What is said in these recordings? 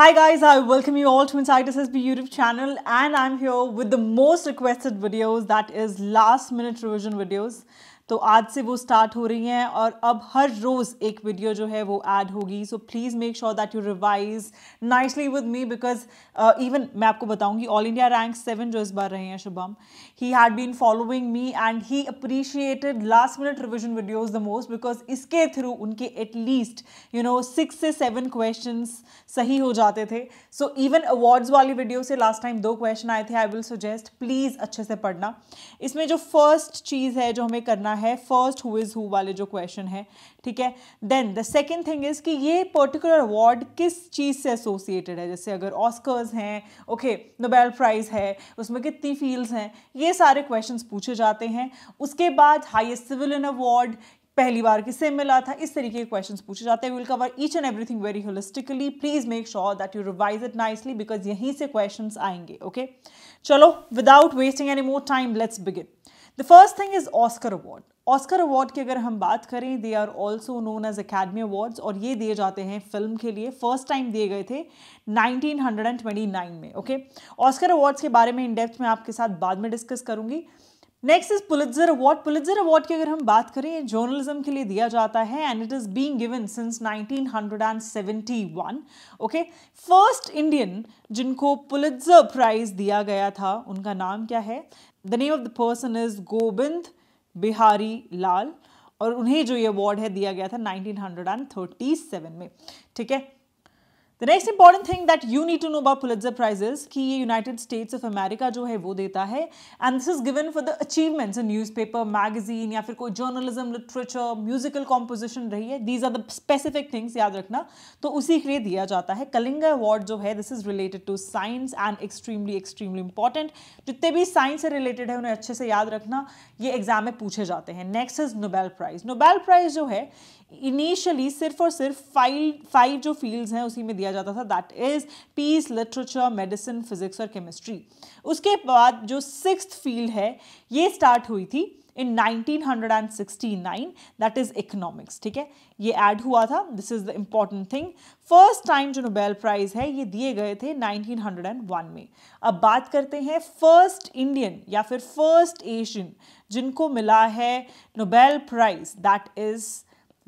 Hi guys, I welcome you all to InsightsSB SSB YouTube channel and I'm here with the most requested videos that is last minute revision videos. तो आज से वो start हो रही हैं और अब हर रोज़ एक वीडियो जो है वो ऐड होगी so please make sure that you revise nicely with me because even मैं आपको बताऊंगी ऑल इंडिया रैंक सेवन जो इस बार रहे हैं Shubham he had been following me and he appreciated last minute revision videos the most because इसके through उनके एटलीस्ट यू नो सिक्स से सेवन क्वेश्चन सही हो जाते थे सो इवन अवार्ड्स वाली वीडियो से लास्ट टाइम दो क्वेश्चन आए थे आई विल सजेस्ट प्लीज़ अच्छे से पढ़ना इसमें जो फर्स्ट चीज़ है जो हमें करना है फर्स्ट हु इज़ हु वाले जो क्वेश्चन है ठीक है then the second thing is कि ये पर्टिकुलर अवार्ड किस चीज़ से एसोसिएटेड है जैसे अगर ऑस्कर्स हैं ओके नोबेल प्राइज़ है उसमें कितनी फील्ड्स हैं ये सारे क्वेश्चन पूछे जाते हैं उसके बाद हाइस्ट सिविलियन अवार्ड पहली बार किससे मिला था इस तरीके के क्वेश्चंस पूछे जाते हैं will cover each and everything very holistically please make sure that you revise it nicely because यहीं से क्वेश्चंस आएंगे ओके okay? चलो without wasting any more time let's begin the first thing is Oscar award Oscar award की अगर हम बात करें they are also known as Academy Awards और ये दिए जाते हैं फिल्म के लिए फर्स्ट टाइम दिए गए थे 1929 में ओके ऑस्कर अवार्ड्स के बारे में इन डेप्थ में आपके साथ बाद में डिस्कस करूंगी next is Pulitzer award Pulitzer award की अगर हम बात करें ये जर्नलिज्म के लिए दिया जाता है and it is being given since 1971 okay first Indian जिनको पुलिजर प्राइज दिया गया था उनका नाम क्या है the name of the person is Gobind Behari Lal और उन्हें जो ये अवार्ड है दिया गया था 1937 में ठीक है the next important thing that you need to know about Pulitzer prizes कि ये यूनाइटेड स्टेट्स ऑफ अमेरिका जो है वो देता है and this is given for the achievements in paper magazine या फिर कोई जर्नलिज्म लिटरेचर म्यूजिकल कॉम्पोजिशन रही है these are the specific things याद रखना तो उसी के लिए दिया जाता है कलिंगा अवार्ड जो है this is related to science and extremely extremely important जितने भी साइंस से रिलेटेड है उन्हें अच्छे से याद रखना ये एग्जाम में पूछे जाते हैं next is Nobel prize Nobel prize जो है इनिशियली सिर्फ और सिर्फ फाइव फाइव जो फील्ड्स हैं उसी में दिया जाता था that is peace literature medicine physics और केमिस्ट्री उसके बाद जो सिक्स फील्ड है ये स्टार्ट हुई थी इन 1969 दैट इज इकोनॉमिक्स ठीक है ये ऐड हुआ था this is the important thing first time जो नोबेल प्राइज है ये दिए गए थे 1901 में अब बात करते हैं फर्स्ट इंडियन या फिर फर्स्ट एशियन जिनको मिला है Nobel prize that is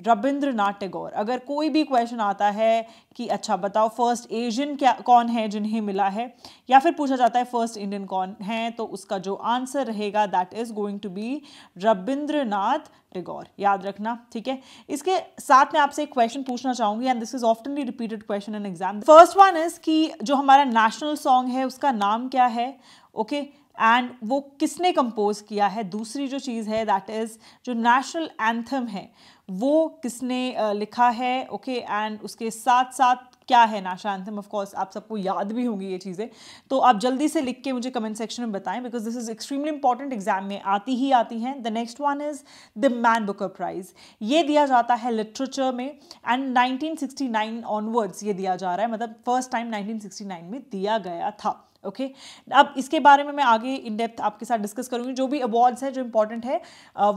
Rabindranath Tagore अगर कोई भी क्वेश्चन आता है कि अच्छा बताओ फर्स्ट एशियन क्या कौन है जिन्हें मिला है या फिर पूछा जाता है फर्स्ट इंडियन कौन है तो उसका जो आंसर रहेगा that is going to be Rabindranath Tagore याद रखना ठीक है इसके साथ में आपसे एक क्वेश्चन पूछना चाहूंगी and this is oftenly repeated question in exam first one is कि जो हमारा नेशनल सॉन्ग है उसका नाम क्या है ओके okay? एंड वो किसने कंपोज किया है दूसरी जो चीज़ है दैट इज़ जो नेशनल एंथम है वो किसने लिखा है ओके एंड उसके साथ साथ क्या है नाशा एंथम ऑफकोर्स आप सबको याद भी होंगी ये चीज़ें तो आप जल्दी से लिख के मुझे कमेंट सेक्शन में बताएं because this is extremely important exam में आती ही आती हैं the next one is the Man Booker Prize ये दिया जाता है लिटरेचर में एंड 1969 ऑनवर्ड्स ये दिया जा रहा है मतलब फर्स्ट टाइम 1969 में दिया गया था ओके okay? अब इसके बारे में मैं आगे इन डेप्थ आपके साथ डिस्कस करूंगी जो भी अवार्ड्स हैं जो इंपॉर्टेंट है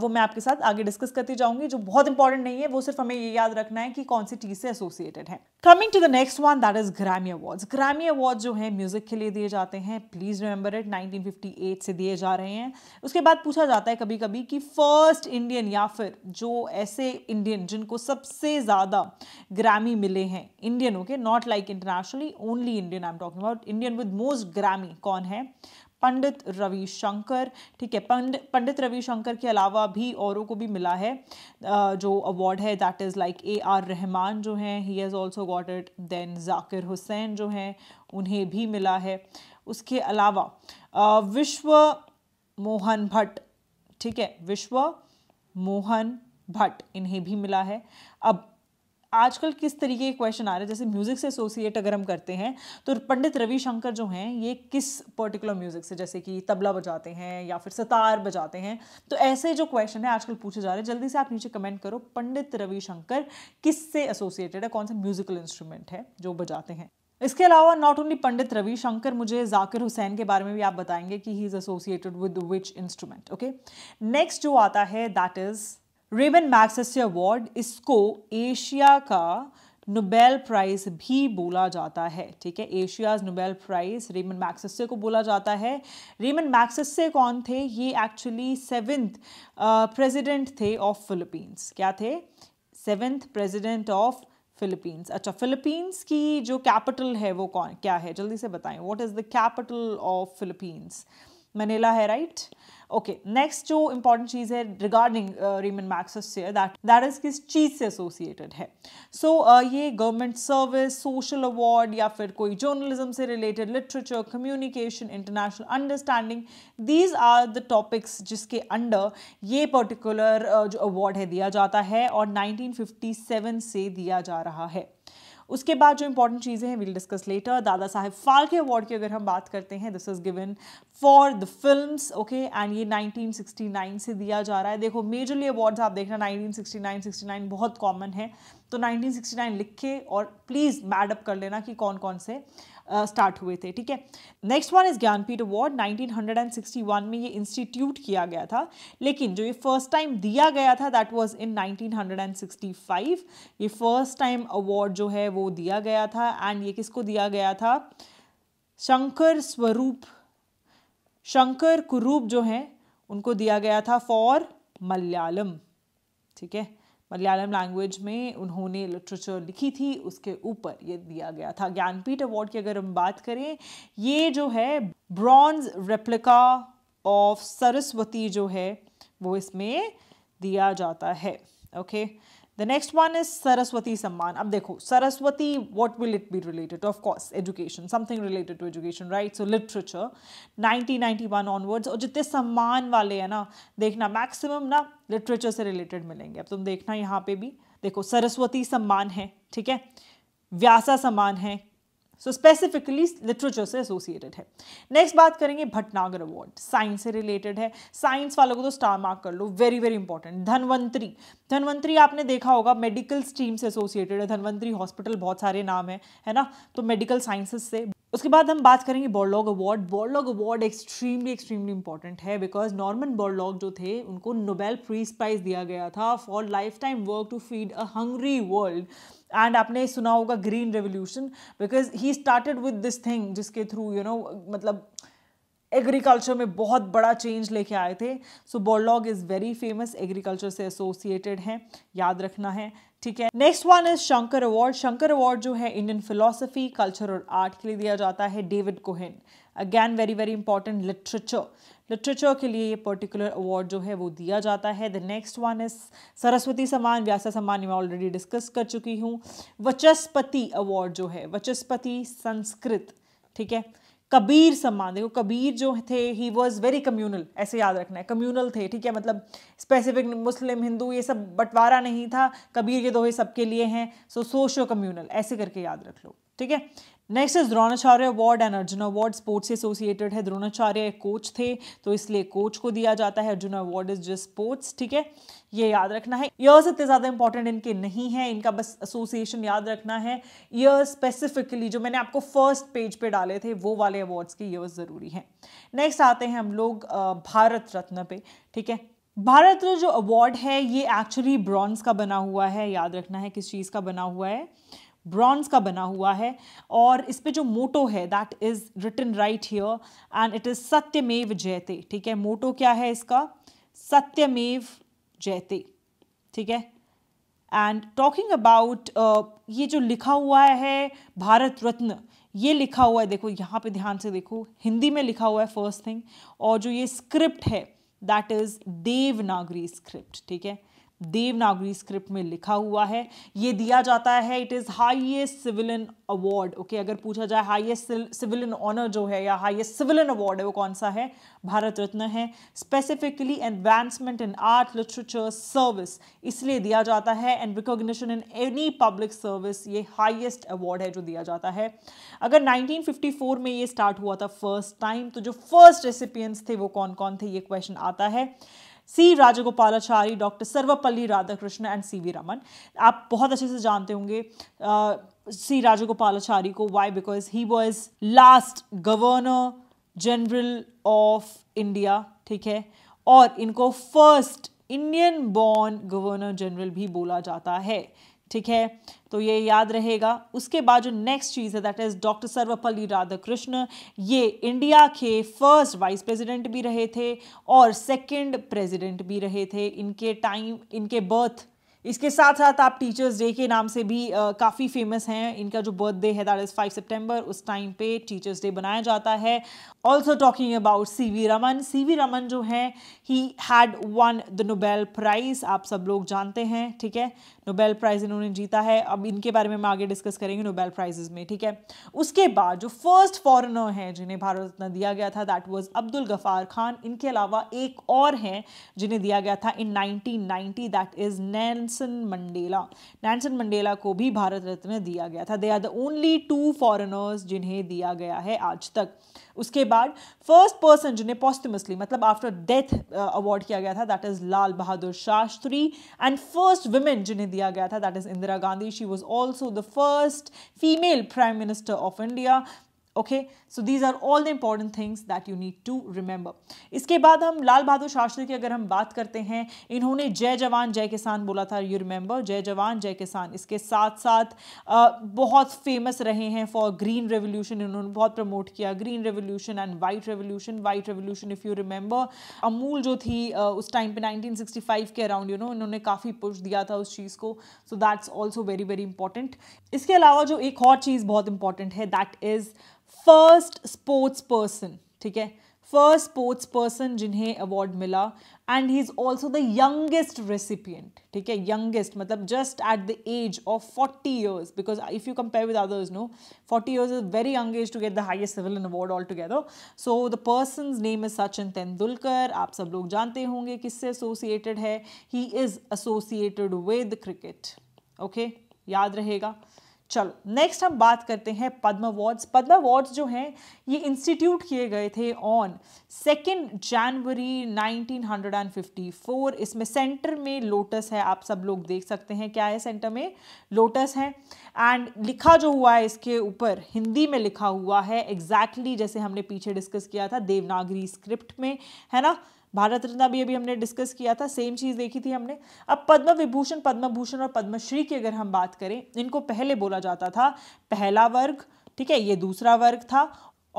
वो मैं आपके साथ आगे डिस्कस करती जाऊंगी जो बहुत इंपॉर्टेंट नहीं है वो सिर्फ हमें ये याद रखना है कि कौन सी चीज से एसोसिएटेड है coming to the next one that is Grammy awards Grammy award जो है म्यूजिक के लिए दिए जाते हैं प्लीज रिमेंबर इट नाइनटीन से दिए जा रहे हैं उसके बाद पूछा जाता है कभी कभी कि फर्स्ट इंडियन या फिर जो ऐसे इंडियन जिनको सबसे ज़्यादा ग्रामी मिले हैं इंडियनों के not like internationally only Indian I am talking about Indian with most Grammy कौन है पंडित रविशंकर ठीक है पंड पंडित रविशंकर के अलावा भी औरों को भी मिला है जो अवार्ड है that is like A R Rahman जो हैं he has also got it then Zakir Hussain जो हैं उन्हें भी मिला है उसके अलावा विश्व मोहन भट्ट ठीक है विश्व मोहन भट्ट इन्हें भी मिला है अब आजकल किस तरीके के क्वेश्चन आ रहे हैं जैसे म्यूज़िक से एसोसिएट अगर हम करते हैं तो पंडित रविशंकर जो हैं ये किस पर्टिकुलर म्यूज़िक से जैसे कि तबला बजाते हैं या फिर सितार बजाते हैं तो ऐसे जो क्वेश्चन है आजकल पूछे जा रहे हैं जल्दी से आप नीचे कमेंट करो पंडित रविशंकर किस से एसोसिएटेड है कौन सा म्यूज़िकल इंस्ट्रूमेंट है जो बजाते हैं इसके अलावा नॉट ओनली पंडित रविशंकर मुझे जाकिर हुसैन के बारे में भी आप बताएंगे कि he is associated with which instrument okay next जो आता है that is Ramon Magsaysay award इसको एशिया का नोबेल प्राइज भी बोला जाता है ठीक है Asia's Nobel prize Ramon Magsaysay को बोला जाता है रेमन मैक्सेसे कौन थे ये एक्चुअली सेवेंथ प्रेसिडेंट थे ऑफ फिलीपींस क्या थे सेवेंथ प्रेसिडेंट ऑफ फिलीपींस अच्छा फिलीपींस की जो कैपिटल है वो कौन क्या है जल्दी से बताएं what is the capital of Philippines Manila है राइट right? ओके नेक्स्ट जो इंपॉर्टेंट चीज़ है regarding Ramon Magsaysay that that is किस चीज़ से एसोसिएटेड है सो so, uh, ये गवर्नमेंट सर्विस सोशल अवार्ड या फिर कोई जर्नलिज्म से related literature communication international understanding these are the topics जिसके अंडर ये पर्टिकुलर uh, जो अवार्ड है दिया जाता है और 1957 से दिया जा रहा है उसके बाद जो इंपॉर्टेंट चीज़ें हैं विल डिस्कस लेटर दादा साहेब फाल्के अवार्ड की अगर हम बात करते हैं this is given for the film okay and ये 1969 से दिया जा रहा है देखो मेजरली अवार्ड्स आप देखना 1969 69 बहुत कॉमन है तो 1969 लिख के और प्लीज़ मैडअप कर लेना कि कौन कौन से स्टार्ट हुए थे ठीक है next one is Jnanpith award 1961 में ये इंस्टीट्यूट किया गया था लेकिन जो ये फर्स्ट टाइम दिया गया था दैट वाज इन 1965 ये फर्स्ट टाइम अवार्ड जो है वो दिया गया था एंड ये किसको दिया गया था शंकर स्वरूप शंकर कुरूप जो है उनको दिया गया था फॉर मलयालम ठीक है मलयालम लैंग्वेज में उन्होंने लिटरेचर लिखी थी उसके ऊपर ये दिया गया था ज्ञानपीठ अवार्ड की अगर हम बात करें ये जो है ब्रॉन्ज रेप्लिका ऑफ सरस्वती जो है वो इसमें दिया जाता है okay okay? The next one is Saraswati Samman. Ab dekho, Saraswati, what will it be related to? Of course, education, something related to education, right? So literature, 1991 onwards. और जितने सम्मान वाले हैं ना देखना मैक्सिमम ना लिटरेचर से रिलेटेड मिलेंगे अब तुम देखना यहाँ पे भी देखो सरस्वती सम्मान है ठीक है व्यासा सम्मान है सो स्पेसिफिकली लिटरेचर से एसोसिएटेड है नेक्स्ट बात करेंगे भटनागर अवार्ड साइंस से रिलेटेड है साइंस वालों को तो स्टार मार्क कर लो very very important Dhanvantari Dhanvantari आपने देखा होगा मेडिकल स्ट्रीम से एसोसिएटेड है धनवंतरी हॉस्पिटल बहुत सारे नाम है है ना तो मेडिकल साइंसेस से उसके बाद हम बात करेंगे Borlaug award Borlaug award extremely extremely important है बिकॉज नॉर्मन बॉर्लॉग जो थे उनको नोबेल फ्रीज प्राइज दिया गया था for life time work to feed a hungry world and आपने सुना होगा green revolution because he started with this thing जिसके थ्रू यू नो मतलब एग्रीकल्चर में बहुत बड़ा चेंज लेके आए थे so Borlaug is very famous agriculture से एसोसिएटेड है याद रखना है ठीक है next one is Shankar award Shankar award जो है इंडियन फिलोसफी कल्चर और आर्ट के लिए दिया जाता है David Cohen again very very important literature literature के लिए ये पर्टिकुलर अवार्ड जो है वो दिया जाता है the next one is Saraswati Samman Vyas सम्मान मैं ऑलरेडी डिस्कस कर चुकी हूँ वचस्पति अवार्ड जो है वचस्पति संस्कृत ठीक है कबीर सम्मान देखो कबीर जो थे ही वॉज वेरी कम्यूनल ऐसे याद रखना है कम्यूनल थे ठीक है मतलब स्पेसिफिक मुस्लिम हिंदू ये सब बंटवारा नहीं था कबीर के दोहे सबके लिए हैं सो सोशो कम्यूनल ऐसे करके याद रख लो ठीक है next is Dronacharya award and Arjun award sports से एसोसिएटेड है द्रोणाचार्य कोच थे तो इसलिए कोच को दिया जाता है Arjun award is just sports ठीक है ये याद रखना है ईयर्स इतने ज़्यादा इंपॉर्टेंट इनके नहीं है इनका बस एसोसिएशन याद रखना है ईयर्स स्पेसिफिकली जो मैंने आपको फर्स्ट पेज पे डाले थे वो वाले अवार्ड्स के ईयर्स ज़रूरी हैं नेक्स्ट आते हैं हम लोग भारत रत्न पे ठीक है भारत जो अवार्ड है ये एक्चुअली ब्रॉन्ज का बना हुआ है याद रखना है किस चीज़ का बना हुआ है ब्रॉन्ज का बना हुआ है और इस पर जो मोटो है that is written right here and it is Satyameva Jayate ठीक है मोटो क्या है इसका सत्यमेव जयते ठीक है एंड टॉकिंग अबाउट ये जो लिखा हुआ है भारत रत्न ये लिखा हुआ है देखो यहाँ पे ध्यान से देखो हिंदी में लिखा हुआ है फर्स्ट थिंग और जो ये स्क्रिप्ट है दैट इज़ देवनागरी स्क्रिप्ट ठीक है देवनागरी स्क्रिप्ट में लिखा हुआ है ये दिया जाता है it is highest civilian award okay अगर पूछा जाए हाईएस्ट सिविलियन ऑनर जो है या हाईएस्ट सिविलियन अवार्ड है वो कौन सा है भारत रत्न है specifically advancement in art literature service इसलिए दिया जाता है and recognition in any public service ये हाइएस्ट अवार्ड है जो दिया जाता है अगर फोर में ये स्टार्ट हुआ था फर्स्ट टाइम तो जो फर्स्ट रेसिपियंस थे वो कौन कौन थे ये क्वेश्चन आता है C Rajagopalachari doctor Sarvepalli Radhakrishnan and C V Raman आप बहुत अच्छे से जानते होंगे सी राजगोपालाचारी को why because he was last governor general of India ठीक है और इनको first Indian born governor general भी बोला जाता है ठीक है तो ये याद रहेगा उसके बाद जो नेक्स्ट चीज़ है that is doctor Sarvepalli Radhakrishnan ये इंडिया के फर्स्ट वाइस प्रेसिडेंट भी रहे थे और सेकंड प्रेसिडेंट भी रहे थे इनके टाइम इनके बर्थ इसके साथ साथ आप टीचर्स डे के नाम से भी काफ़ी फेमस हैं इनका जो बर्थडे है दैट इज़ फाइव सितंबर उस टाइम पे टीचर्स डे बनाया जाता है also talking about C V Raman C V Raman जो हैं he had won the Nobel prize आप सब लोग जानते हैं ठीक है नोबेल प्राइज़ इन्होंने जीता है अब इनके बारे में हम आगे डिस्कस करेंगे नोबेल प्राइजेज में ठीक है उसके बाद जो फर्स्ट फॉरनर हैं जिन्हें भारत रत्न दिया गया था दैट वाज अब्दुल गफ़ार खान इनके अलावा एक और हैं जिन्हें दिया गया था in 1990 that is Nelson Mandela Nelson Mandela को भी भारत रत्न दिया गया था they are the only two foreigners जिन्हें दिया गया है आज तक उसके बाद फर्स्ट पर्सन जिन्हें पॉस्टमसली मतलब आफ्टर डेथ अवार्ड किया गया था that is Lal Bahadur Shastri and first women जिन्हें दिया गया था that is Indira Gandhi she was also the first female prime minister of India okay so these are all the important things that you need to remember इसके बाद हम लाल बहादुर शास्त्री की अगर हम बात करते हैं इन्होंने जय जवान जय किसान बोला था यू रिमेंबर जय जवान जय किसान इसके साथ साथ आ, बहुत फेमस रहे हैं फॉर ग्रीन रेवोल्यूशन इन्होंने बहुत प्रमोट किया green revolution and white revolution white revolution if you remember Amul जो थी आ, उस टाइम पे 1965 के अराउंड यू नो इन्होंने काफ़ी पुश दिया था उस चीज़ को so that's also very very important इसके अलावा जो एक और चीज़ बहुत इंपॉर्टेंट है that is first sports person ठीक है फर्स्ट स्पोर्ट्स पर्सन जिन्हें अवार्ड मिला and he is also the youngest recipient ठीक है यंगेस्ट मतलब just at the age of forty years because if you compare with others no forty years is very young age to get the highest civilian award all together so the person name is Sachin Tendulkar आप सब लोग जानते होंगे किससे associated है he is associated with cricket okay याद रहेगा चलो नेक्स्ट हम बात करते हैं पद्म अवार्ड्स पद्म अवार्ड्स जो हैं ये इंस्टीट्यूट किए गए थे ऑन सेकेंड जनवरी 1954 इसमें सेंटर में लोटस है आप सब लोग देख सकते हैं क्या है सेंटर में लोटस है एंड लिखा जो हुआ है इसके ऊपर हिंदी में लिखा हुआ है एग्जैक्टली exactly जैसे हमने पीछे डिस्कस किया था देवनागरी स्क्रिप्ट में है ना भारत रत्न भी अभी हमने डिस्कस किया था सेम चीज़ देखी थी हमने अब पद्म विभूषण पद्म भूषण और पद्मश्री की अगर हम बात करें इनको पहले बोला जाता था पहला वर्ग ठीक है ये दूसरा वर्ग था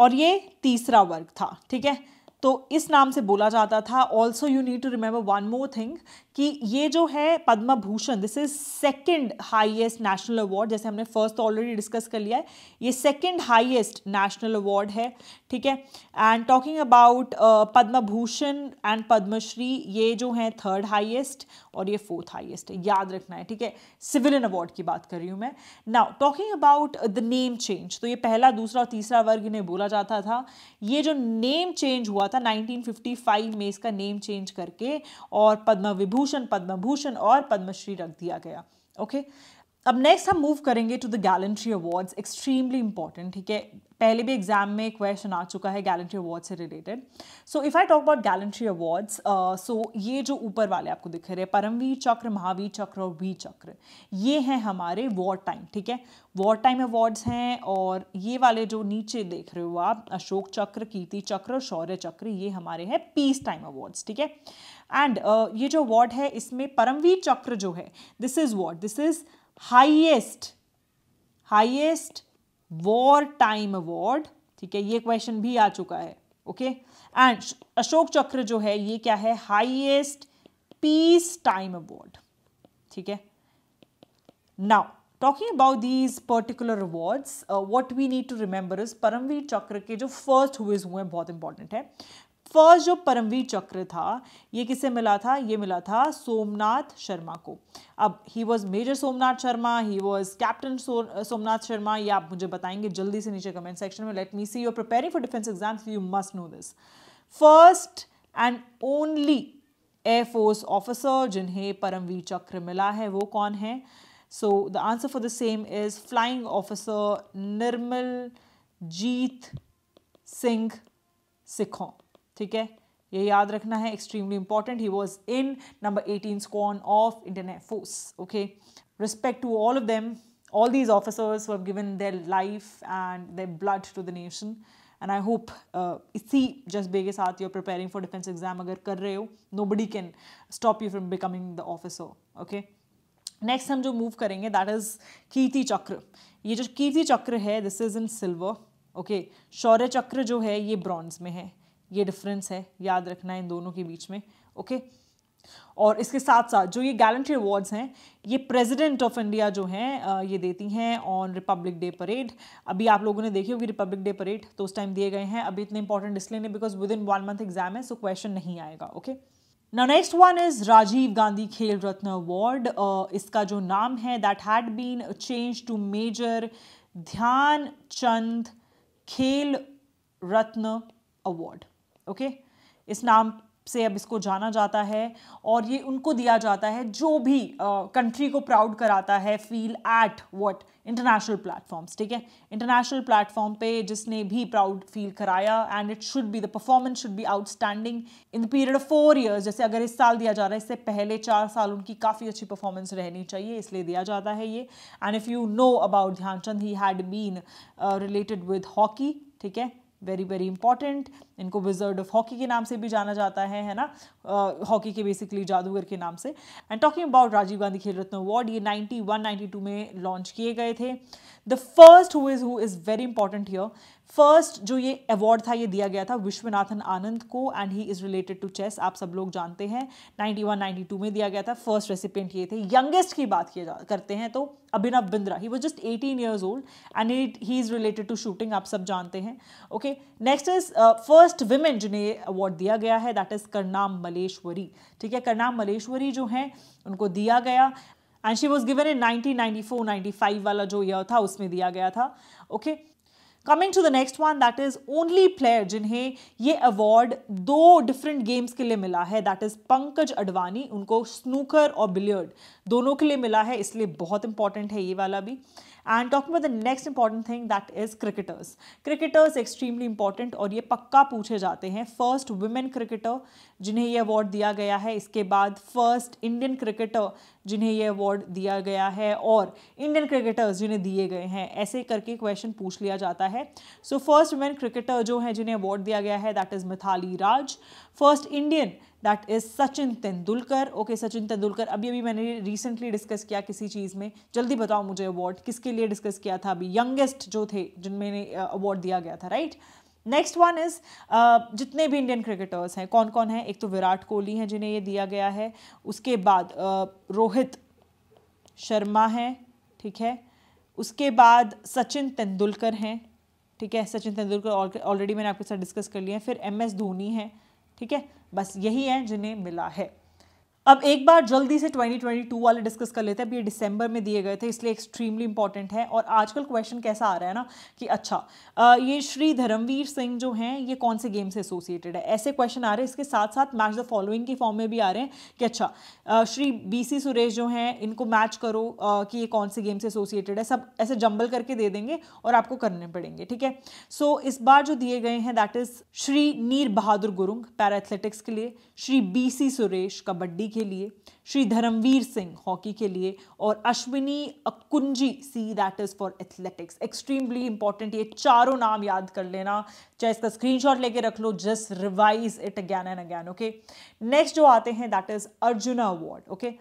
और ये तीसरा वर्ग था ठीक है तो इस नाम से बोला जाता था also you need to remember one more thing कि ये जो है Padma Bhushan this is second highest national award जैसे हमने फर्स्ट ऑलरेडी डिस्कस कर लिया है ये सेकेंड हाइएस्ट नेशनल अवार्ड है ठीक है and talking about Padma Bhushan and Padmashri ये जो है थर्ड हाइएस्ट और ये फोर्थ हाइएस्ट है याद रखना है ठीक है सिविलियन अवार्ड की बात कर रही हूँ मैं now talking about the name change तो ये पहला दूसरा और तीसरा वर्ग इन्हें बोला जाता था ये जो नेम चेंज हुआ था 1955 में इसका नेम चेंज करके और पद्म विभूषण पद्म भूषण और पद्मश्री रख दिया गया ओके अब नेक्स्ट हम मूव करेंगे to the gallantry awards extremely important ठीक है पहले भी एग्जाम में क्वेश्चन आ चुका है गैलेंट्री अवार्ड से related so if I talk about gallantry awards so ये जो ऊपर वाले आपको दिख रहे हैं परमवीर चक्र महावीर चक्र और वीर चक्र ये हैं हमारे वॉर टाइम ठीक है वॉर टाइम अवार्ड्स हैं और ये वाले जो नीचे देख रहे हो आप अशोक चक्र कीर्ति चक्र और शौर्य चक्र ये हमारे हैं पीस टाइम अवार्ड्स ठीक है एंड uh, ये जो अवार्ड है इसमें परमवीर चक्र जो है this is what this is highest highest war time award ठीक है ये क्वेश्चन भी आ चुका है ओके एंड अशोक चक्र जो है ये क्या है हाइएस्ट पीस टाइम अवार्ड ठीक है now talking about these particular awards what we need to remember is Param Vir Chakra के जो फर्स्ट हुए हुए हैं बहुत इंपॉर्टेंट है फर्स्ट जो परमवीर चक्र था ये किसे मिला था ये मिला था सोमनाथ शर्मा को अब he was major Somnath Sharma he was captain Somnath Sharma ये आप मुझे बताएंगे जल्दी से नीचे कमेंट सेक्शन में let me see you're preparing for defence exams you must know this first and only air force officer जिन्हें परमवीर चक्र मिला है वो कौन है so the answer for the same is flying officer Nirmal Jit Singh Sekhon ठीक है ये याद रखना है extremely important he was in number eighteen squadron of Indian air force okay respect to all of them all these officers given their life and their blood to the nation and I hope इसी जज्बे के साथ you are preparing for defence exam अगर कर रहे हो nobody can stop you from becoming the officer okay next हम जो मूव करेंगे दैट इज कीर्ति चक्र ये जो कीर्ति चक्र है this is in silver okay Shaurya Chakra जो है ये ब्रॉन्ज में है ये डिफरेंस है याद रखना है इन दोनों के बीच में ओके और इसके साथ साथ जो ये गैलेंट्री अवार्ड्स हैं ये प्रेसिडेंट ऑफ इंडिया जो हैं ये देती हैं ऑन रिपब्लिक डे परेड अभी आप लोगों ने देखी होगी रिपब्लिक डे परेड तो उस टाइम दिए गए हैं अभी इतने इंपॉर्टेंट इसलिए नहीं because within one month exam है सो क्वेश्चन नहीं आएगा ओके ना next one is Rajiv Gandhi Khel Ratna award इसका जो नाम है that had been change to major Dhyan Chand खेल रत्न अवार्ड ओके इस नाम से अब इसको जाना जाता है और ये उनको दिया जाता है जो भी कंट्री uh, को प्राउड कराता है feel at what international platforms ठीक है इंटरनेशनल प्लेटफॉर्म पे जिसने भी प्राउड फील कराया and it should be the performance should be outstanding in the period of four years जैसे अगर इस साल दिया जा रहा है इससे पहले चार साल उनकी काफ़ी अच्छी परफॉर्मेंस रहनी चाहिए इसलिए दिया जाता है ये and if you know about Dhyan Chand he had been related with hockey ठीक है वेरी वेरी इंपॉर्टेंट इनको विजर्ड ऑफ हॉकी के नाम से भी जाना जाता है है ना हॉकी के बेसिकली जादूगर के नाम से and talking about Rajiv Gandhi Khel Ratna award ये 91 92 में लॉन्च किए गए थे the first who is who is very important here first जो ये अवार्ड था ये दिया गया था विश्वनाथन आनंद को and he is related to chess आप सब लोग जानते हैं 91 92 में दिया गया था फर्स्ट रेसिपेंट ये थे यंगेस्ट की बात किया करते हैं तो Abhinav Bindra he was just 18 years old and it he is related to shooting आप सब जानते हैं okay next is first women जिन्हें ये अवार्ड दिया गया है दैट इज़ करनाम मलेश्वरी ठीक है करनाम मलेश्वरी जो है उनको दिया गया and she was given in nineteen ninety वाला जो ईयर था उसमें दिया गया था okay okay? Coming to the next one that is only player जिन्हें ये अवार्ड दो डिफरेंट गेम्स के लिए मिला है दैट इज पंकज अडवाणी उनको स्नूकर और बिलियर्ड दोनों के लिए मिला है इसलिए बहुत इंपॉर्टेंट है ये वाला भी and talking about the next important thing that is cricketers cricketers extremely important और ये पक्का पूछे जाते हैं फर्स्ट वुमेन क्रिकेटर जिन्हें ये अवार्ड दिया गया है इसके बाद फर्स्ट इंडियन क्रिकेटर जिन्हें ये अवार्ड दिया गया है और इंडियन क्रिकेटर्स जिन्हें दिए गए हैं ऐसे करके क्वेश्चन पूछ लिया जाता है सो फर्स्ट वुमेन क्रिकेटर जो हैं जिन्हें अवार्ड दिया गया है that is Mithali Raj first Indian that is Sachin Tendulkar okay Sachin Tendulkar अभी अभी मैंने रिसेंटली डिस्कस किया किसी चीज़ में जल्दी बताओ मुझे अवार्ड किसके लिए डिस्कस किया था अभी यंगेस्ट जो थे जिनमें अवार्ड दिया गया था राइट नेक्स्ट वन इज़ जितने भी इंडियन क्रिकेटर्स हैं कौन कौन है एक तो विराट कोहली हैं जिन्हें ये दिया गया है उसके बाद uh, रोहित शर्मा हैं ठीक है उसके बाद सचिन तेंदुलकर हैं ठीक है सचिन तेंदुलकर ऑलरेडी मैंने आपके साथ डिस्कस कर लिया है फिर एम एस धोनी है ठीक है बस यही है जिन्हें मिला है अब एक बार जल्दी से 2022 वाले डिस्कस कर लेते हैं अब ये दिसंबर में दिए गए थे इसलिए एक्सट्रीमली इंपॉर्टेंट है और आजकल क्वेश्चन कैसा आ रहा है ना कि अच्छा आ, ये श्री धर्मवीर सिंह जो हैं ये कौन से गेम से एसोसिएटेड है ऐसे क्वेश्चन आ रहे हैं इसके साथ साथ मैच द फॉलोइंग के फॉर्म में भी आ रहे हैं कि अच्छा आ, श्री बी सी सुरेश जो हैं इनको मैच करो आ, कि ये कौन से गेम से एसोसिएटेड है सब ऐसे जम्बल करके दे देंगे और आपको करने पड़ेंगे ठीक है सो इस बार जो दिए गए हैं दैट इज़ श्री नीर बहादुर गुरुंग पैरा एथलेटिक्स के लिए श्री बी सी सुरेश कबड्डी के लिए श्री धर्मवीर सिंह हॉकी के लिए और Ashwini Akkunji see that is for athletics extremely important ये चारों नाम याद कर लेना चाहे इसका स्क्रीनशॉट लेके रख लो just revise it again and again okay next जो आते हैं that is Arjun award okay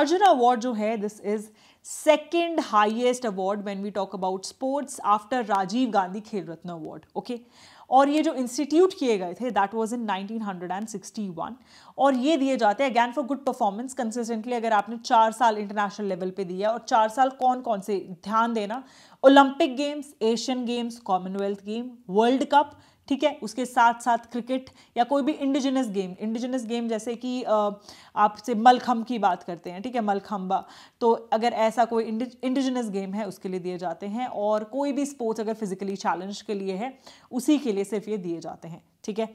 Arjun award जो है this is second highest award when we talk about sports after Rajiv Gandhi Khel Ratna award okay और ये जो इंस्टीट्यूट किए गए थे दैट वाज इन 1961 और ये दिए जाते हैं again for good performance consistently अगर आपने चार साल इंटरनेशनल लेवल पे दिया और चार साल कौन कौन से ध्यान देना Olympic games Asian games Commonwealth game world cup ठीक है उसके साथ साथ क्रिकेट या कोई भी इंडिजिनस गेम इंडिजिनस गेम जैसे कि आपसे मलखम की बात करते हैं ठीक है मलखम्बा तो अगर ऐसा कोई इंडिजिनस गेम है उसके लिए दिए जाते हैं और कोई भी स्पोर्ट्स अगर फिजिकली चैलेंज के लिए है उसी के लिए सिर्फ ये दिए जाते हैं ठीक है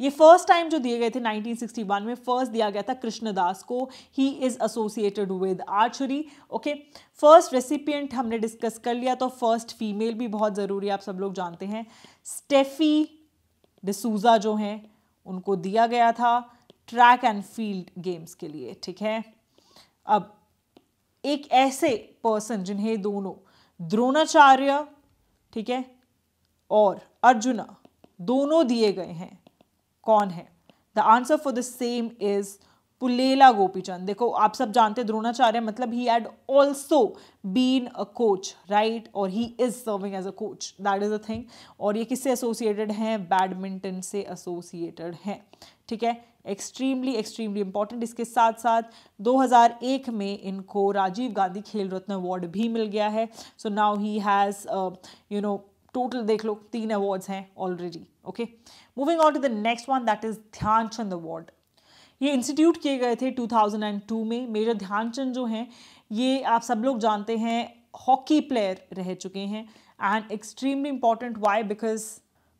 ये फर्स्ट टाइम जो दिए गए थे 1961 में फर्स्ट दिया गया था कृष्णदास को he is associated with archery okay first recipient हमने डिस्कस कर लिया तो फर्स्ट फीमेल भी बहुत ज़रूरी आप सब लोग जानते हैं स्टेफी डिसूजा जो हैं उनको दिया गया था ट्रैक एंड फील्ड गेम्स के लिए ठीक है अब एक ऐसे पर्सन जिन्हें दोनों द्रोणाचार्य ठीक है और अर्जुना दोनों दिए गए हैं कौन है the answer for the same is Pullela Gopichand देखो आप सब जानते द्रोणाचार्य मतलब he had also been a coach right और he is serving as a coach that is a thing और ये किससे एसोसिएटेड हैं बैडमिंटन से एसोसिएटेड हैं ठीक है एक्सट्रीमली एक्सट्रीमली इंपॉर्टेंट इसके साथ साथ 2001 में इनको राजीव गांधी खेल रत्न अवार्ड भी मिल गया है so now he has you know total देख लो तीन अवार्ड्स हैं already okay moving on to the next one that is Dhyan Chand award ये इंस्टीट्यूट किए गए थे 2002 में मेजर ध्यानचंद जो हैं ये आप सब लोग जानते हैं हॉकी प्लेयर रह चुके हैं and extremely important why because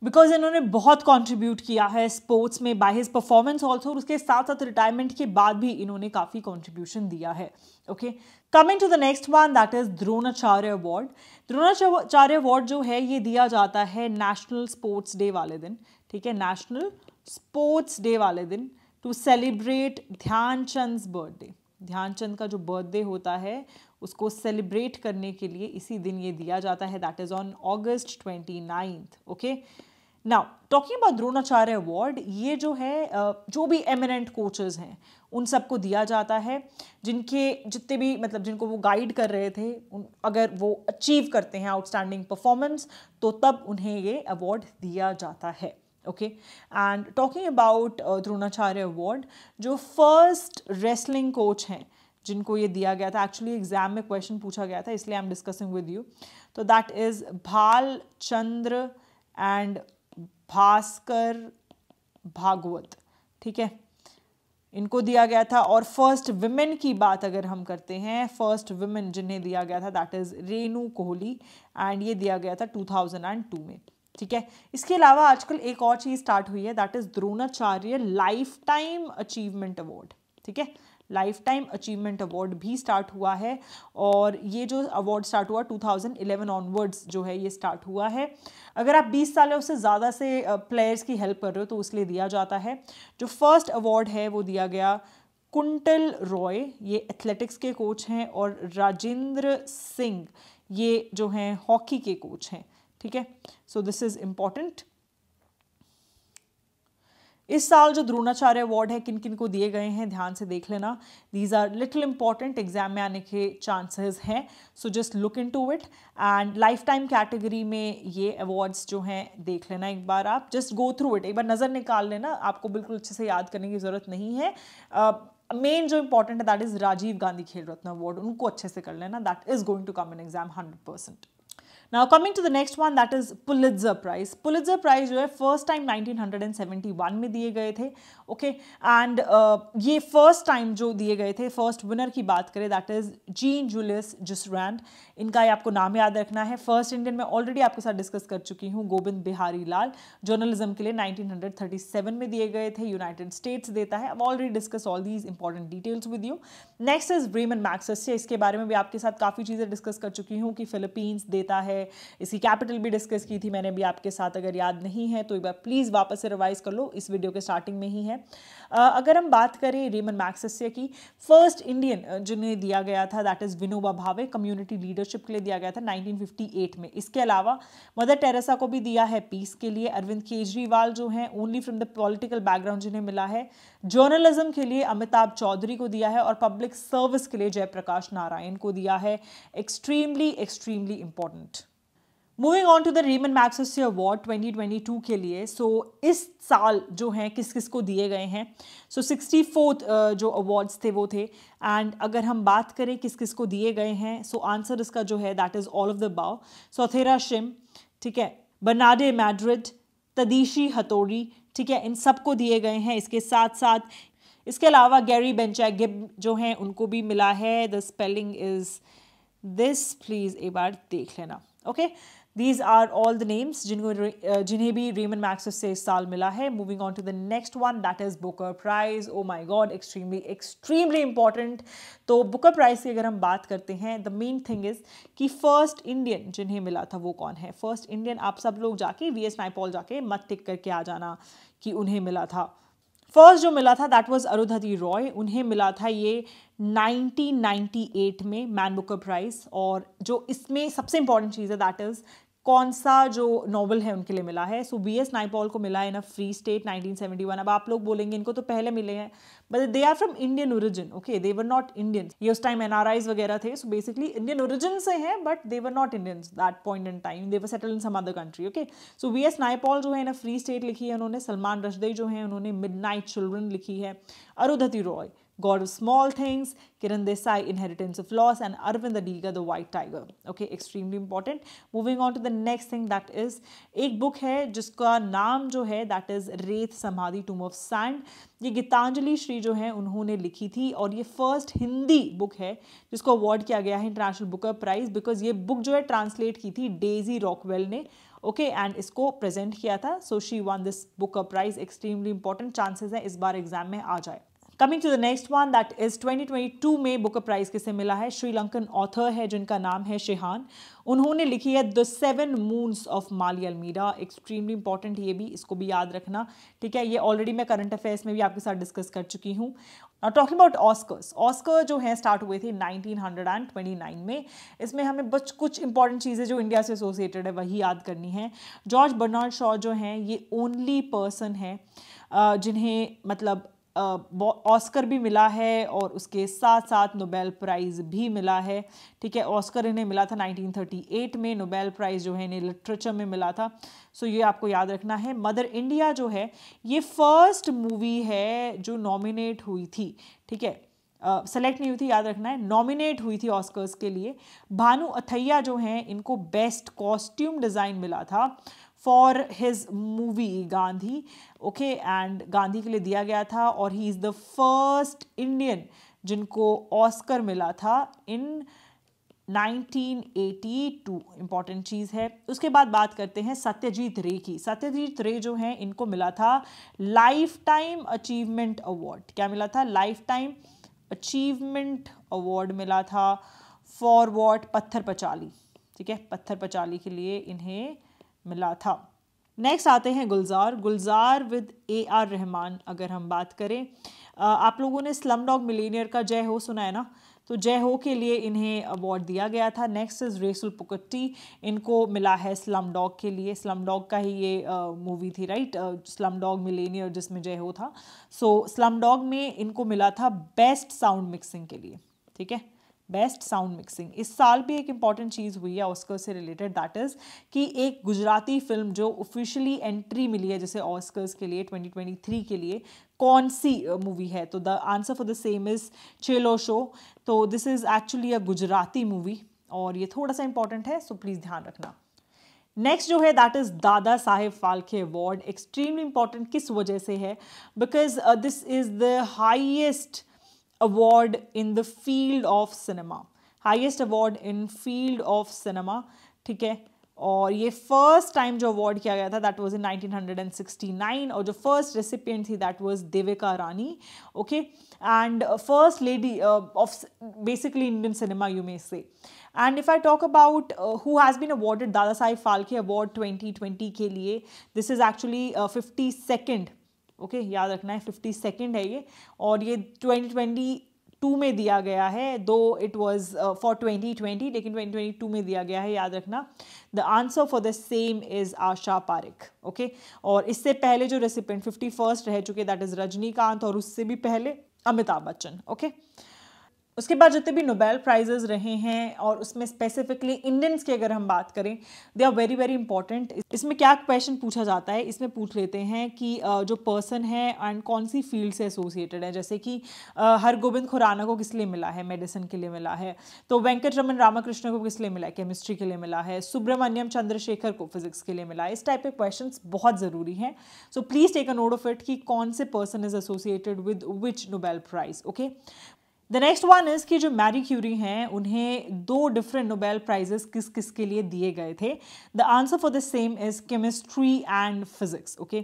because इन्होंने बहुत कॉन्ट्रीब्यूट किया है स्पोर्ट्स में बाय हिज परफॉर्मेंस ऑल्सो और उसके साथ साथ रिटायरमेंट के बाद भी इन्होंने काफ़ी कॉन्ट्रीब्यूशन दिया है okay coming to the next one that is Dronacharya award Dronacharya award जो है ये दिया जाता है नेशनल स्पोर्ट्स डे वाले दिन ठीक है नेशनल स्पोर्ट्स डे वाले दिन to celebrate Dhyan Chand birthday Dhyan Chand का जो बर्थडे होता है उसको सेलिब्रेट करने के लिए इसी दिन ये दिया जाता है that is on August twenty ninth okay now talking about Dronacharya award ये जो है जो भी एमिनेंट कोचेस हैं उन सबको दिया जाता है जिनके जितने भी मतलब जिनको वो गाइड कर रहे थे उन अगर वो अचीव करते हैं आउटस्टैंडिंग परफॉर्मेंस तो तब उन्हें ये अवार्ड दिया जाता है okay and talking about Dronacharya award जो फर्स्ट रेसलिंग कोच हैं जिनको ये दिया गया था एक्चुअली एग्जाम में क्वेश्चन पूछा गया था इसलिए I am discussing with you तो that is Bhal Chandra and Bhaskar Bhagavat ठीक है इनको दिया गया था और फर्स्ट वुमेन की बात अगर हम करते हैं फर्स्ट वुमेन जिन्हें दिया गया था that is Renu Kohli and ये दिया गया था 2002 में ठीक है इसके अलावा आजकल एक और चीज़ स्टार्ट हुई है that is Dronacharya lifetime achievement award ठीक है लाइफ टाइम अचीवमेंट अवार्ड भी स्टार्ट हुआ है और ये जो अवार्ड स्टार्ट हुआ 2011 ऑनवर्ड्स जो है ये स्टार्ट हुआ है अगर आप 20 साल या उससे ज़्यादा से प्लेयर्स की हेल्प कर रहे हो तो लिए दिया जाता है जो फर्स्ट अवार्ड है वो दिया गया कुंटल रॉय ये एथलेटिक्स के कोच हैं और राजेंद्र सिंह ये जो हैं हॉकी के कोच हैं ठीक है सो दिस इज़ इम्पॉर्टेंट इस साल जो द्रोणाचार्य अवार्ड है किन किन को दिए गए हैं ध्यान से देख लेना these are little important exam में आने के चांसेस हैं so just look into it and lifetime category में ये अवार्ड्स जो हैं देख लेना एक बार आप जस्ट गो थ्रू इट एक बार नज़र निकाल लेना आपको बिल्कुल अच्छे से याद करने की ज़रूरत नहीं है मेन uh, जो इंपॉर्टेंट है that is Rajiv Gandhi Khel Ratna award उनको अच्छे से कर लेना that is going to come in exam hundred percent now coming to the next one that is Pulitzer prize Pulitzer prize जो है फर्स्ट टाइम 1971 में दिए गए थे ओके okay? एंड uh, ये फर्स्ट टाइम जो दिए गए थे फर्स्ट विनर की बात करें that is gene Julius Jusserand इनका ये आपको नाम याद रखना है फर्स्ट इंडियन में ऑलरेडी आपके साथ डिस्कस कर चुकी हूँ गोविंद बिहारी लाल जर्नलिज्म के लिए नाइनटीन हंड्रेड थर्टी सेवन में दिए गए थे यूनाइटेड स्टेट्स देता है अब already discuss all these important details with you next is Ramon Magsaysay इसके बारे में भी आपके साथ काफ़ी चीज़ें डिस्कस कर चुकी हूँ कि फ़िलिपींस देता है है इसकी कैपिटल भी डिस्कस की थी मैंने भी आपके साथ अगर याद नहीं है तो एक बार प्लीज़ वापस से रिवाइज़ कर लो इस वीडियो के स्टार्टिंग में ही है अगर हम बात करें रेमन मैक्सेसिया की फर्स्ट इंडियन जिन्हें दिया गया था दैट इज़ विनोबा भावे कम्युनिटी लीडरशिप के लिए दिया गया था नाइनटीन में इसके अलावा मदर टेरेसा को भी दिया है पीस के लिए अरविंद केजरीवाल जो हैं only from the political background जिन्हें मिला है जर्नलिज्म के लिए अमिताभ चौधरी को दिया है और पब्लिक सर्विस के लिए जयप्रकाश नारायण को दिया है extremely extremely important moving on to the Ramon Magsaysay award 2022 के लिए सो so, इस साल जो हैं किस किस को दिए गए हैं सो सिक्सटी फोर्थ जो अवार्ड्स थे वो थे एंड अगर हम बात करें किस किस को दिए गए हैं सो so आंसर इसका जो है that is all of the बाव सोथेरा शिम ठीक है बर्नाडे मैड्रिड तदीशी हथौड़ी ठीक है इन सबको दिए गए हैं इसके साथ साथ इसके अलावा गैरी बेंचा गिब जो हैं उनको भी मिला है the spelling is this please एक बार देख लेना okay okay? These are all the names जिनको जिन्हें भी रेमन मैक्सिस से इस साल मिला है moving on to the next one that is Booker prize oh my god extremely extremely important तो बुकर प्राइज की अगर हम बात करते हैं द मेन थिंग इज कि फर्स्ट इंडियन जिन्हें मिला था वो कौन है फर्स्ट इंडियन आप सब लोग जाके वी एस नाइपॉल जाके मत टिक करके आ जाना कि उन्हें मिला था फर्स्ट जो मिला था दैट वॉज़ अरुधति रॉय उन्हें मिला था ये 1998 में मैन बुकर प्राइज और जो इसमें सबसे इंपॉर्टेंट चीज़ है दैट इज़ कौन सा जो नॉवल है उनके लिए मिला है सो बी एस नाइपॉल को मिला है इन अ फ्री स्टेट 1971 अब आप लोग बोलेंगे इनको तो पहले मिले हैं but they are from Indian origin okay they were not Indian ये उस टाइम एनआरआईज वगैरह थे सो बेसिकली इंडियन ओरिजिन से हैं but they were not Indians that point in time they were settle in some other country okay so V S Naipaul जो है a free state लिखी है उन्होंने सलमान रशदई जो है उन्होंने मिड चिल्ड्रन लिखी है अरुधति Roy god of small things, Kiran Desai, inheritance of loss, and Arvind Adiga, the white tiger. Okay, extremely important. Moving on to the next thing that is एक book है जिसका नाम जो है that is रेत समाधि टूम ऑफ सैंड ये गीतांजलि श्री जो है उन्होंने लिखी थी और ये फर्स्ट हिंदी बुक है जिसको अवॉर्ड किया गया है international book of prize because ये बुक जो है ट्रांसलेट की थी डेजी रॉकवेल ने ओके okay, एंड इसको प्रेजेंट किया था so she won this book a prize extremely important chances हैं इस बार एग्जाम में आ जाए coming to the next one that is 2022 में बुकर प्राइज किसे मिला है श्रीलंकन ऑथर है जिनका नाम है शेहान उन्होंने लिखी है the seven moons of Maali Almeida extremely important ये भी इसको भी याद रखना ठीक है ये ऑलरेडी मैं करंट अफेयर्स में भी आपके साथ डिस्कस कर चुकी हूँ टॉकिंग अबाउट ऑस्कर्स ऑस्कर जो हैं स्टार्ट हुए थे 1929 में इसमें हमें बस कुछ इंपॉर्टेंट चीज़ें जो इंडिया से एसोसिएटेड है वही याद करनी है जॉर्ज बर्नार्ड शॉ जो हैं ये ओनली पर्सन है जिन्हें मतलब ऑस्कर भी मिला है और उसके साथ साथ नोबेल प्राइज़ भी मिला है ठीक है ऑस्कर इन्हें मिला था 1938 में नोबेल प्राइज़ जो है इन्हें लिटरेचर में मिला था सो ये आपको याद रखना है मदर इंडिया जो है ये फर्स्ट मूवी है जो नॉमिनेट हुई थी ठीक है सेलेक्ट uh, नहीं हुई थी याद रखना है नॉमिनेट हुई थी ऑस्कर्स के लिए भानु अथैया जो हैं इनको बेस्ट कॉस्ट्यूम डिज़ाइन मिला था for his movie Gandhi okay and Gandhi के लिए दिया गया था और he is the first Indian जिनको ऑस्कर मिला था इन 1982 इंपॉर्टेंट चीज़ है उसके बाद बात करते हैं सत्यजीत रे की सत्यजीत रे जो हैं इनको मिला था लाइफ टाइम अचीवमेंट अवार्ड क्या मिला था लाइफ टाइम अचीवमेंट अवार्ड मिला था फॉर वॉट पत्थर पचाली ठीक है पत्थर पचाली के लिए इन्हें मिला था नेक्स्ट आते हैं Gulzar Gulzar with A R Rahman अगर हम बात करें आप लोगों ने स्लम डॉग मिलीनियर का जय हो सुना है ना तो जय हो के लिए इन्हें अवार्ड दिया गया था नेक्स्ट इज़ रेसुल पुकट्टी इनको मिला है स्लम डॉग के लिए स्लम डॉग का ही ये मूवी थी राइट स्लम डॉग मिलेनियर जिसमें जय हो था सो स्लम डॉग में इनको मिला था बेस्ट साउंड मिक्सिंग के लिए ठीक है बेस्ट साउंड मिक्सिंग इस साल भी एक इम्पॉर्टेंट चीज़ हुई है ऑस्कर से रिलेटेड दैट इज़ कि एक गुजराती फिल्म जो ऑफिशियली एंट्री मिली है जैसे ऑस्कर्स के लिए 2023 के लिए कौन सी मूवी है तो the answer for the same is Chhello show तो this is actually a Gujarati movie और ये थोड़ा सा इंपॉर्टेंट है सो प्लीज़ ध्यान रखना नेक्स्ट जो है that is Dadasaheb Phalke award extremely important किस वजह से है because this is the highest award in the field of cinema highest award in field of cinema ठीक है और ये फर्स्ट टाइम जो अवार्ड किया गया था दैट वाज इन 1969 और जो फर्स्ट रेसिपियंट थी that was Devika Rani okay and first lady of basically Indian cinema you may say and if I talk about who has been awarded Dadasaheb Phalke award 2020 के लिए this is actually fifty second okay okay, याद रखना है fifty second है ये और ये twenty twenty two में दिया गया है though it was for twenty twenty लेकिन ट्वेंटी ट्वेंटी टू में दिया गया है याद रखना the answer for the same is Asha Parekh okay और इससे पहले जो रेसिपेंट फिफ्टी फर्स्ट रह चुके दैट इज़ रजनीकांत और उससे भी पहले अमिताभ बच्चन ओके okay? उसके बाद जितने भी नोबेल प्राइजेज रहे हैं और उसमें स्पेसिफिकली इंडियंस की अगर हम बात करें they are very very important इसमें क्या क्वेश्चन पूछा जाता है इसमें पूछ लेते हैं कि जो पर्सन है एंड कौन सी फील्ड से एसोसिएटेड है जैसे कि हरगोबिंद खुराना को किस लिए मिला है मेडिसिन के लिए मिला है तो वेंकट रमन रामाकृष्ण को किस लिए मिला है केमिस्ट्री के लिए मिला है सुब्रमण्यम चंद्रशेखर को फिजिक्स के लिए मिला है इस टाइप के क्वेश्चन बहुत ज़रूरी हैं so please take a note of it कि कौन से person is associated with which Nobel prize okay the next one is कि जो मैरी क्यूरी हैं उन्हें दो डिफरेंट नोबेल प्राइजेस किस किस के लिए दिए गए थे the answer for the same is chemistry and physics okay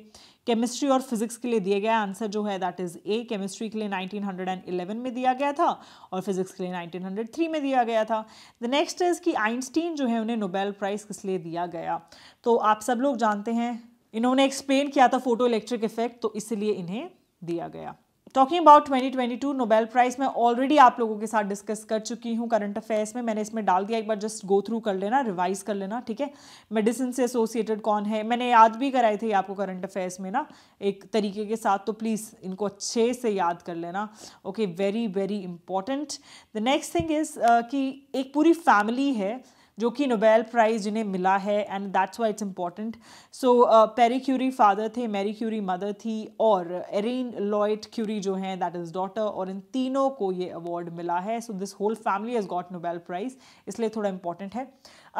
chemistry और फिजिक्स के लिए दिया गया आंसर जो है दैट इज़ ए केमिस्ट्री के लिए 1911 में दिया गया था और फिजिक्स के लिए 1903 में दिया गया था द नेक्स्ट इज़ कि आइंस्टीन जो है उन्हें नोबेल प्राइज़ किस लिए दिया गया तो आप सब लोग जानते हैं इन्होंने एक्सप्लेन किया था फोटो इलेक्ट्रिक इफेक्ट तो इसलिए इन्हें दिया गया टॉकिंग अबाउट 2022 नोबेल प्राइज़ मैं ऑलरेडी आप लोगों के साथ डिस्कस कर चुकी हूँ करंट अफेयर्स में मैंने इसमें डाल दिया एक बार जस्ट गो थ्रू कर लेना रिवाइज कर लेना ठीक है मेडिसिन से एसोसिएटेड कौन है मैंने याद भी कराई थी आपको करंट अफेयर्स में ना एक तरीके के साथ तो प्लीज़ इनको अच्छे से याद कर लेना okay very very important the next thing is कि एक पूरी फैमिली है जो कि नोबेल प्राइज़ जिन्हें मिला है and that's why it's important so Pierre Curie father थे मेरी क्यूरी मदर थी और एरिन लॉयट क्यूरी जो हैं दैट इज़ डॉटर और इन तीनों को ये अवार्ड मिला है so this whole family has got Nobel prize इसलिए थोड़ा इम्पॉर्टेंट है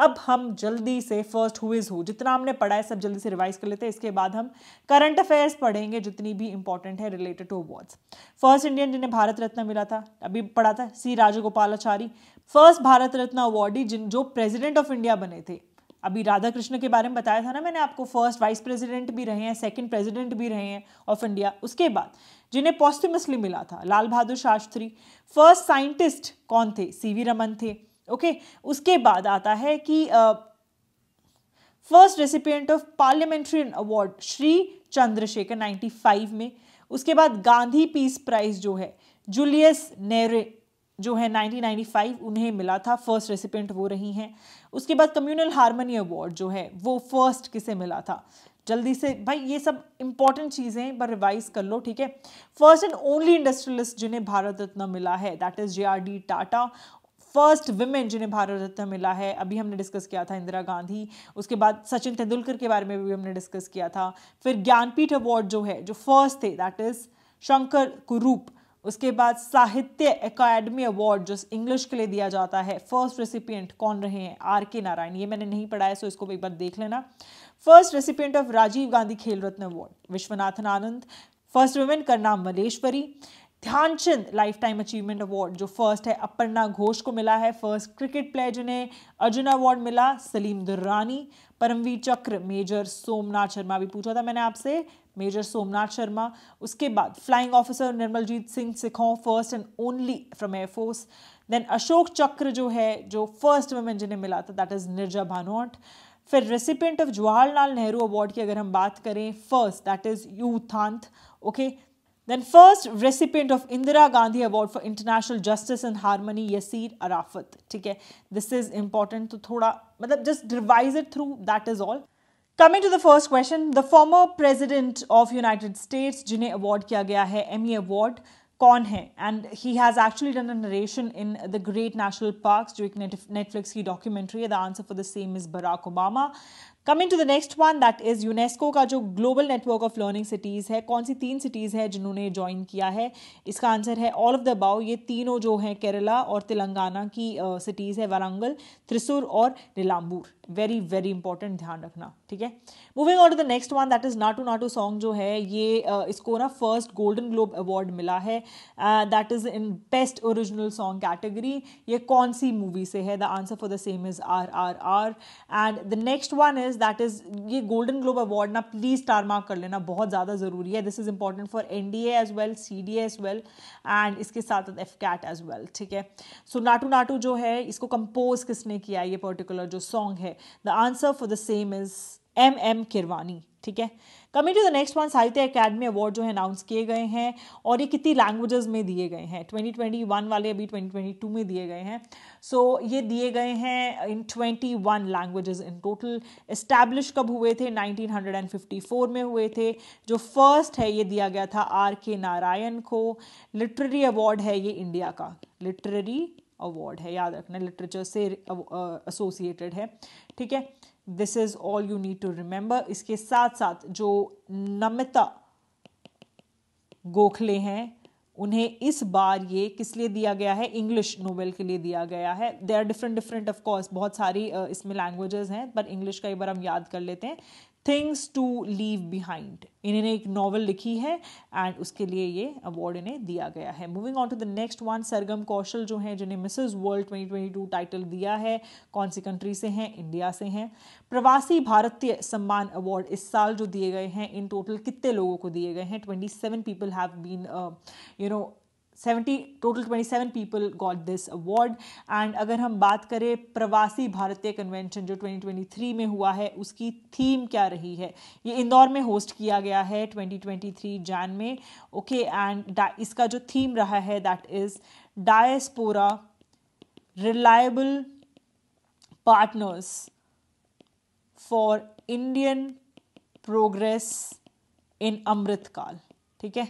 अब हम जल्दी से फर्स्ट हु इज़ हु जितना हमने पढ़ा है सब जल्दी से रिवाइज कर लेते हैं इसके बाद हम करंट अफेयर्स पढ़ेंगे जितनी भी इंपॉर्टेंट है related to awards first Indian जिन्हें भारत रत्न मिला था अभी पढ़ा था C Rajagopalachari first Bharat Ratna awardee जिन जो प्रेजिडेंट ऑफ इंडिया बने थे अभी राधा कृष्ण के बारे में बताया था ना मैंने आपको फर्स्ट वाइस प्रेसिडेंट भी रहे हैं सेकंड प्रेसिडेंट भी रहे हैं ऑफ इंडिया उसके बाद जिन्हें पॉस्टिमसली मिला था लाल बहादुर शास्त्री फर्स्ट साइंटिस्ट कौन थे सीवी रमन थे ओके okay? उसके बाद आता है कि first recipient of parliamentary award Shri Chandrashekhar 95 में उसके बाद गांधी पीस प्राइज जो है जूलियस नेरे जो है 1995 उन्हें मिला था फर्स्ट रेसिपेंट वो रही हैं उसके बाद कम्युनल हारमोनी अवार्ड जो है वो फर्स्ट किसे मिला था जल्दी से भाई ये सब इंपॉर्टेंट चीज़ें एक बार रिवाइज कर लो ठीक है फर्स्ट एंड ओनली इंडस्ट्रियलिस्ट जिन्हें भारत रत्न मिला है that is J R D Tata first women जिन्हें भारत रत्न मिला है अभी हमने डिस्कस किया था इंदिरा गांधी उसके बाद सचिन तेंदुलकर के बारे में भी हमने डिस्कस किया था फिर ज्ञानपीठ अवार्ड जो है जो फर्स्ट थे दैट इज शंकर कुरूप उसके बाद साहित्य एकेडमी अवार्ड जो इंग्लिश के लिए दिया जाता है फर्स्ट रेसिपियंट कौन रहे हैं आर के नारायण ये मैंने नहीं पढ़ाया सो इसको एक बार देख लेना first recipient of Rajiv Gandhi Khel Ratna award Viswanathan Anand first women नाम Malleswari Dhyan Chand lifetime achievement award जो फर्स्ट है अपर्णा घोष को मिला है फर्स्ट क्रिकेट प्लेयर जिन्हें अर्जुन अवार्ड मिला सलीम दुर्रानी परमवीर चक्र मेजर सोमनाथ शर्मा भी पूछा था मैंने आपसे मेजर सोमनाथ शर्मा उसके बाद फ्लाइंग ऑफिसर निर्मलजीत सिंह सिखों first and only from air force then Ashok Chakra जो है जो फर्स्ट वुमेन जिन्हें मिला था दैट इज़ निर्जा भानोट फिर recipient of Jawaharlal Nehru award की अगर हम बात करें first that is U Thant okay Then first recipient of Indira Gandhi Award for International Justice and Harmony Yasir Arafat. Okay, this is important तो थोड़ा मतलब just revise it through that is all. Coming to the first question, the former president of United States जिन्हें award किया गया है Emmy Award कौन है And he has actually done a narration in the Great National Parks, जो एक Netflix की documentary है the answer for the same is coming to the next one that is UNESCO का जो global network of learning cities है कौन सी तीन cities है जिन्होंने ज्वाइन किया है इसका आंसर है ऑल ऑफ द बाउ ये तीनों जो हैं केरला और तेलंगाना की सिटीज़ uh, है वारंगल त्रिसुर और नीलाम्बूर वेरी वेरी इंपॉर्टेंट ध्यान रखना ठीक है moving on to the next one that is Naatu Naatu song जो है ये uh, इसको ना फर्स्ट गोल्डन ग्लोब अवार्ड मिला है that is in best original song category ये कौन सी मूवी से है the answer for the same is R R R and the next one is is that is ये गोल्डन ग्लोब अवार्ड ना please star mark कर लेना बहुत ज़्यादा ज़रूरी है this is important for N D as well C D as well and इसके साथ एफ कैट एज वेल ठीक है सो नाटू नाटू जो है इसको कंपोज किसने किया ये पर्टिकुलर जो सॉन्ग है the answer for the same is M M Keeravani ठीक है coming to the next one Sahitya academy award जो है अनाउंस किए गए हैं और ये कितनी लैंग्वेजेस में दिए गए हैं 2021 वाले अभी 2022 में दिए गए हैं सो so, ये दिए गए हैं in 21 languages in total establish कब हुए थे 1954 में हुए थे जो फर्स्ट है ये दिया गया था आर के नारायण को लिटरेरी अवार्ड है ये इंडिया का लिटरेरी अवार्ड है याद रखना लिटरेचर से एसोसिएटेड है ठीक है this is all you need to remember इसके साथ साथ जो नमिता गोखले हैं उन्हें इस बार ये किस लिए दिया गया है इंग्लिश नोबेल के लिए दिया गया है they are different different of course बहुत सारी इसमें लैंग्वेजेस हैं पर इंग्लिश का एक बार हम याद कर लेते हैं थिंग्स टू लीव बिहाइंड इन्होंने एक नॉवल लिखी है एंड उसके लिए ये अवार्ड इन्हें दिया गया है moving on to the next one Sargam Kaushal जो हैं जिन्हें मिसेज वर्ल्ड 2022 टाइटल दिया है कौन सी कंट्री से हैं इंडिया से हैं प्रवासी भारतीय सम्मान अवार्ड इस साल जो दिए गए हैं इन टोटल कितने लोगों को दिए गए हैं twenty seven people have been you know seventy total twenty seven people got this award and अगर हम बात करें प्रवासी भारतीय कन्वेंशन जो ट्वेंटी ट्वेंटी थ्री में हुआ है उसकी थीम क्या रही है ये इंदौर में होस्ट किया गया है ट्वेंटी ट्वेंटी थ्री जैन में ओके एंड इसका जो थीम रहा है that is diaspora reliable partners for Indian progress in Amrit Kaal ठीक है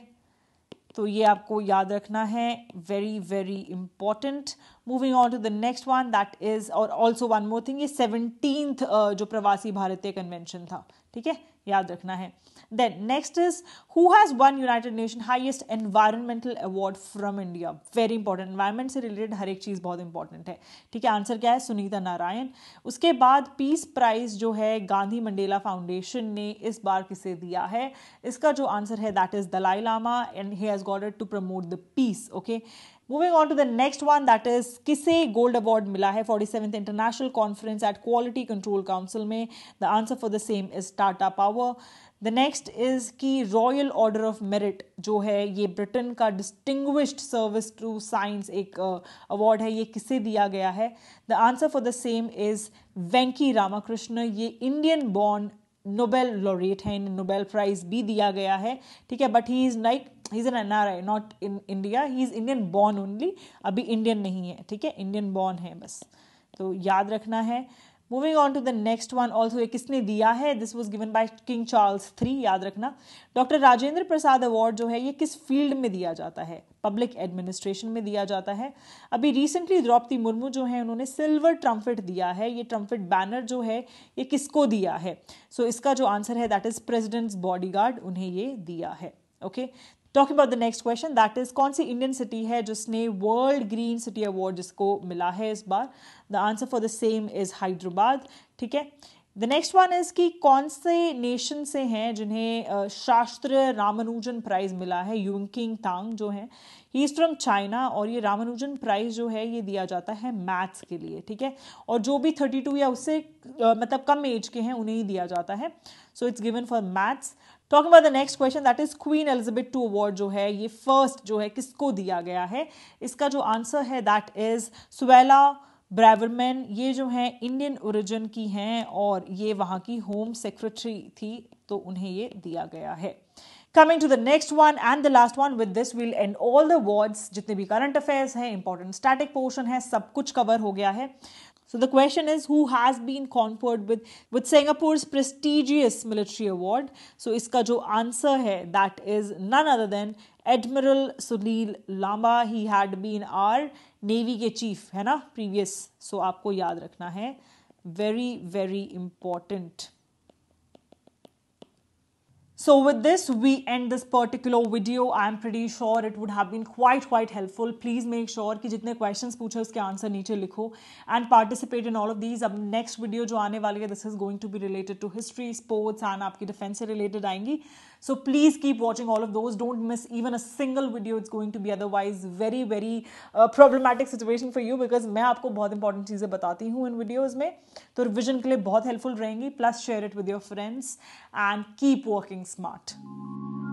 तो ये आपको याद रखना है very very important moving on to the next one that is और ऑल्सो वन मोर थिंग ये सेवनटीन्थ uh, जो प्रवासी भारतीय कन्वेंशन था ठीक है याद रखना है then next is who has won United Nation highest environmental award from India very important environment से रिलेटेड हर एक चीज़ बहुत इंपॉर्टेंट है ठीक है आंसर क्या है सुनीता नारायण उसके बाद पीस प्राइज जो है गांधी मंडेला फाउंडेशन ने इस बार किसे दिया है इसका जो आंसर है that is Dalai Lama and he has it to promote the peace okay moving on to the next one that is किसे गोल्ड अवार्ड मिला है forty seventh international conference at quality control council में the answer for the same is Tata power the next is कि royal order of merit जो है ये Britain का distinguished service to science एक अवार्ड uh, है ये किसे दिया गया है the answer for the same is Venki Ramakrishna ये इंडियन बॉर्न नोबेल लॉरेट है इन्हें नोबेल प्राइज़ भी दिया गया है ठीक है but he is like he is N N R I not in India he is Indian born only अभी इंडियन नहीं है ठीक है इंडियन बॉर्न है बस तो याद रखना है moving on to the next one also ये किसने दिया है this was given by king Charles three याद रखना डॉक्टर राजेंद्र प्रसाद अवार्ड जो है ये किस फील्ड में दिया जाता है पब्लिक एडमिनिस्ट्रेशन में दिया जाता है अभी रिसेंटली द्रौपदी मुर्मू जो है उन्होंने सिल्वर ट्रम्फिट दिया है ये ट्रम्फिट बैनर जो है ये किसको दिया है सो so, इसका जो आंसर है दैट इज बॉडी गार्ड उन्हें ये दिया है okay talking about the next question that is कौन सी इंडियन सिटी है जिसने वर्ल्ड ग्रीन सिटी अवार्ड जिसको मिला है इस बार the answer for the same is Hyderabad ठीक है द नेक्स्ट वन इज कि कौन से नेशन से हैं जिन्हें शास्त्र रामानुजन प्राइज मिला है यूंकिंग तांग जो है ही इज़ फ्रॉम चाइना और ये रामानुजन प्राइज जो है ये दिया जाता है मैथ्स के लिए ठीक है और जो भी थर्टी टू या उससे मतलब कम एज के हैं उन्हें ही दिया जाता है so it's given for maths talking about the next question that is queen Elizabeth two award जो है ये फर्स्ट जो है किसको दिया गया है इसका जो आंसर है दैट इज सुवेला ब्रैवरमैन ये जो हैं इंडियन ओरिजिन की हैं और ये वहाँ की होम सेक्रेटरी थी तो उन्हें ये दिया गया है coming to the next one and the last one with this will end all the words जितने भी करंट अफेयर्स हैं इंपॉर्टेंट स्टैटिक पोर्शन है सब कुछ कवर हो गया है So the question is who has been conferred with with Singapore's prestigious military award? So iska jo answer hai that is none other than Admiral Sunil Lamba. He had been our Navy chief है ना previous. So आपको याद रखना है very very important. So with this, we end this particular video. I am pretty sure it would have been quite, quite helpful. Please make sure कि जितने questions पूछे उसके answer नीचे likho and participate in all of these. अब next video जो आने this is going to be related to history, sports and आपकी defense related So please keep watching all of those. Don't miss even a single video. It's going to be otherwise very very uh, problematic situation for you because मैं आपको बहुत important चीज़ें बताती हूँ इन videos में तो revision के लिए बहुत helpful रहेंगी plus share it with your friends and keep working smart